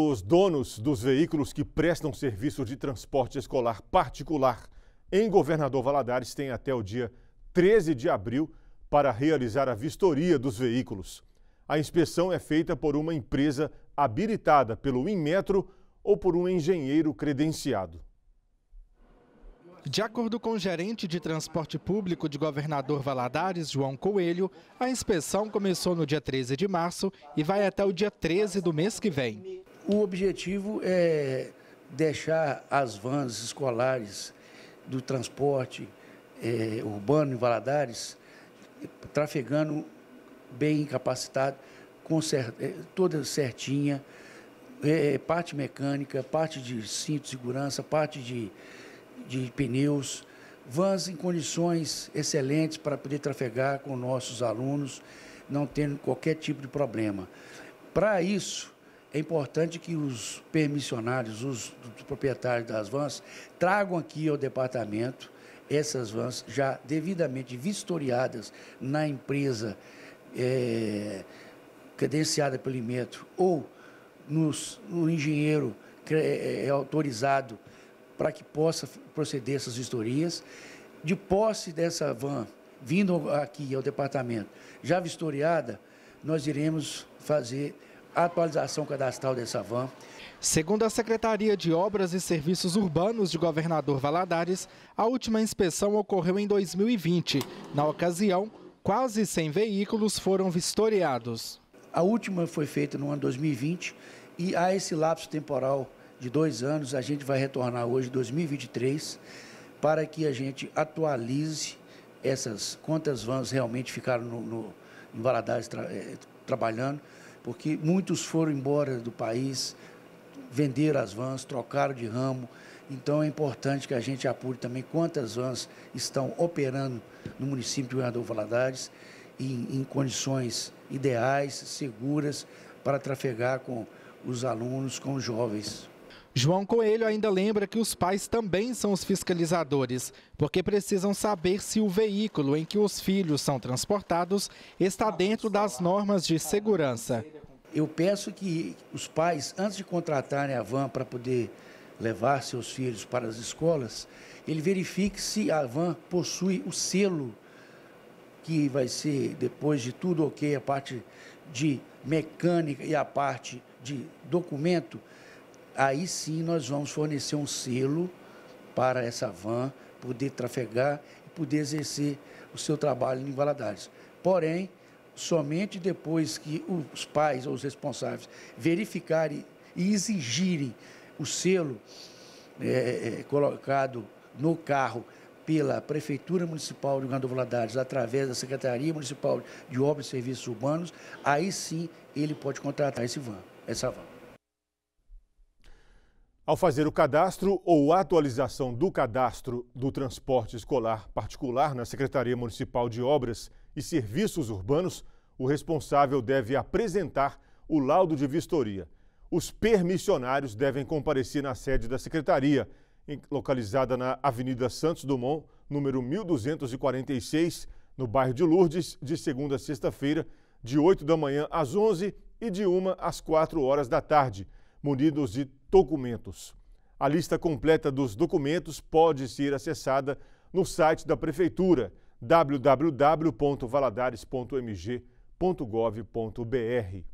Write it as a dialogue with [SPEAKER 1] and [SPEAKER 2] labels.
[SPEAKER 1] Os donos dos veículos que prestam serviço de transporte escolar particular em Governador Valadares têm até o dia 13 de abril para realizar a vistoria dos veículos. A inspeção é feita por uma empresa habilitada pelo Inmetro ou por um engenheiro credenciado.
[SPEAKER 2] De acordo com o gerente de transporte público de Governador Valadares, João Coelho, a inspeção começou no dia 13 de março e vai até o dia 13 do mês que vem.
[SPEAKER 3] O objetivo é deixar as vans escolares do transporte é, urbano em Valadares trafegando bem capacitado, com cer é, toda certinha, é, parte mecânica, parte de cinto de segurança, parte de, de pneus, vans em condições excelentes para poder trafegar com nossos alunos, não tendo qualquer tipo de problema. Para isso, é importante que os permissionários, os, proprietários das vans, tragam aqui ao departamento essas vans já devidamente vistoriadas na empresa é, credenciada pelo Imetro ou nos, no engenheiro é, é, autorizado para que possa proceder essas vistorias. De posse dessa van vindo aqui ao departamento já vistoriada, nós iremos fazer a atualização cadastral dessa van.
[SPEAKER 2] Segundo a Secretaria de Obras e Serviços Urbanos de Governador Valadares, a última inspeção ocorreu em 2020. Na ocasião, quase 100 veículos
[SPEAKER 3] foram vistoriados. A última foi feita no ano 2020 e há esse lapso temporal de dois anos. A gente vai retornar hoje, 2023, para que a gente atualize essas quantas vans realmente ficaram no, no, em Valadares tra, é, trabalhando porque muitos foram embora do país, venderam as vans, trocaram de ramo. Então é importante que a gente apure também quantas vans estão operando no município de Governador Valadares em, em condições ideais, seguras, para trafegar com os alunos,
[SPEAKER 2] com os jovens. João Coelho ainda lembra que os pais também são os fiscalizadores, porque precisam saber se o veículo em que os filhos são transportados
[SPEAKER 3] está dentro das normas de segurança. Eu peço que os pais, antes de contratarem a van para poder levar seus filhos para as escolas, ele verifique se a van possui o selo que vai ser, depois de tudo ok, a parte de mecânica e a parte de documento, aí sim nós vamos fornecer um selo para essa van poder trafegar e poder exercer o seu trabalho em Valadares. Porém, somente depois que os pais ou os responsáveis verificarem e exigirem o selo é, é colocado no carro pela Prefeitura Municipal de Governador Valadares, através da Secretaria Municipal de Obras
[SPEAKER 1] e Serviços Urbanos, aí sim ele pode contratar esse van, essa van. Ao fazer o cadastro ou atualização do cadastro do transporte escolar particular na Secretaria Municipal de Obras e Serviços Urbanos, o responsável deve apresentar o laudo de vistoria. Os permissionários devem comparecer na sede da secretaria, localizada na Avenida Santos Dumont, número 1246, no bairro de Lourdes, de segunda a sexta-feira, de 8 da manhã às 11 e de 1 às 4 horas da tarde, munidos de documentos. A lista completa dos documentos pode ser acessada no site da Prefeitura, www.valadares.mg.gov.br.